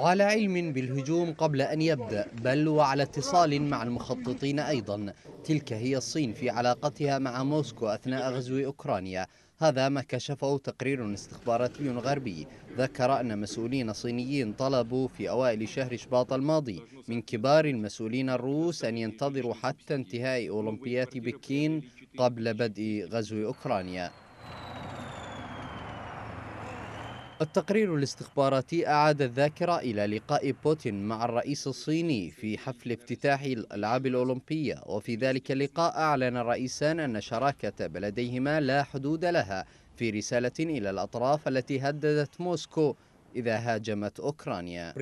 على علم بالهجوم قبل أن يبدأ بل وعلى اتصال مع المخططين أيضا تلك هي الصين في علاقتها مع موسكو أثناء غزو أوكرانيا هذا ما كشفه تقرير استخباراتي غربي ذكر أن مسؤولين صينيين طلبوا في أوائل شهر شباط الماضي من كبار المسؤولين الروس أن ينتظروا حتى انتهاء أولمبيات بكين قبل بدء غزو أوكرانيا التقرير الاستخباراتي أعاد الذاكرة إلى لقاء بوتين مع الرئيس الصيني في حفل افتتاح الألعاب الأولمبية وفي ذلك اللقاء أعلن الرئيسان أن شراكة بلديهما لا حدود لها في رسالة إلى الأطراف التي هددت موسكو إذا هاجمت أوكرانيا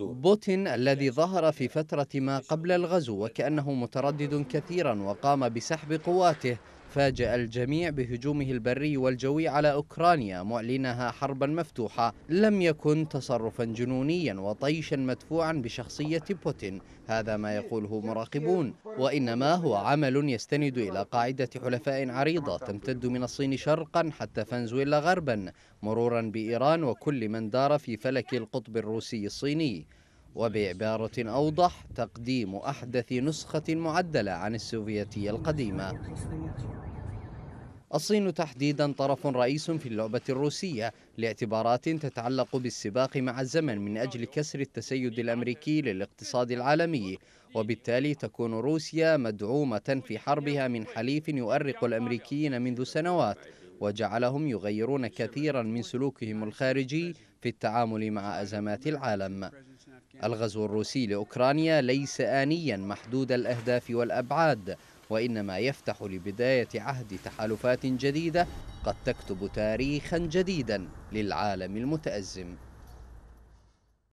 بوتين الذي ظهر في فترة ما قبل الغزو وكأنه متردد كثيرا وقام بسحب قواته فاجأ الجميع بهجومه البري والجوي على أوكرانيا معلنها حربا مفتوحة لم يكن تصرفا جنونيا وطيشا مدفوعا بشخصية بوتين هذا ما يقوله مراقبون وإنما هو عمل يستند إلى قاعدة حلفاء عريضة تمتد من الصين شرقا حتى فنزويلا غربا مرورا بإيران وكل من دار في فلك القطب الروسي الصيني وبعبارة أوضح تقديم أحدث نسخة معدلة عن السوفيتية القديمة الصين تحديدا طرف رئيس في اللعبة الروسية لاعتبارات تتعلق بالسباق مع الزمن من أجل كسر التسيد الأمريكي للاقتصاد العالمي وبالتالي تكون روسيا مدعومة في حربها من حليف يؤرق الأمريكيين منذ سنوات وجعلهم يغيرون كثيرا من سلوكهم الخارجي في التعامل مع أزمات العالم الغزو الروسي لأوكرانيا ليس آنيا محدود الأهداف والأبعاد وإنما يفتح لبداية عهد تحالفات جديدة قد تكتب تاريخا جديدا للعالم المتأزم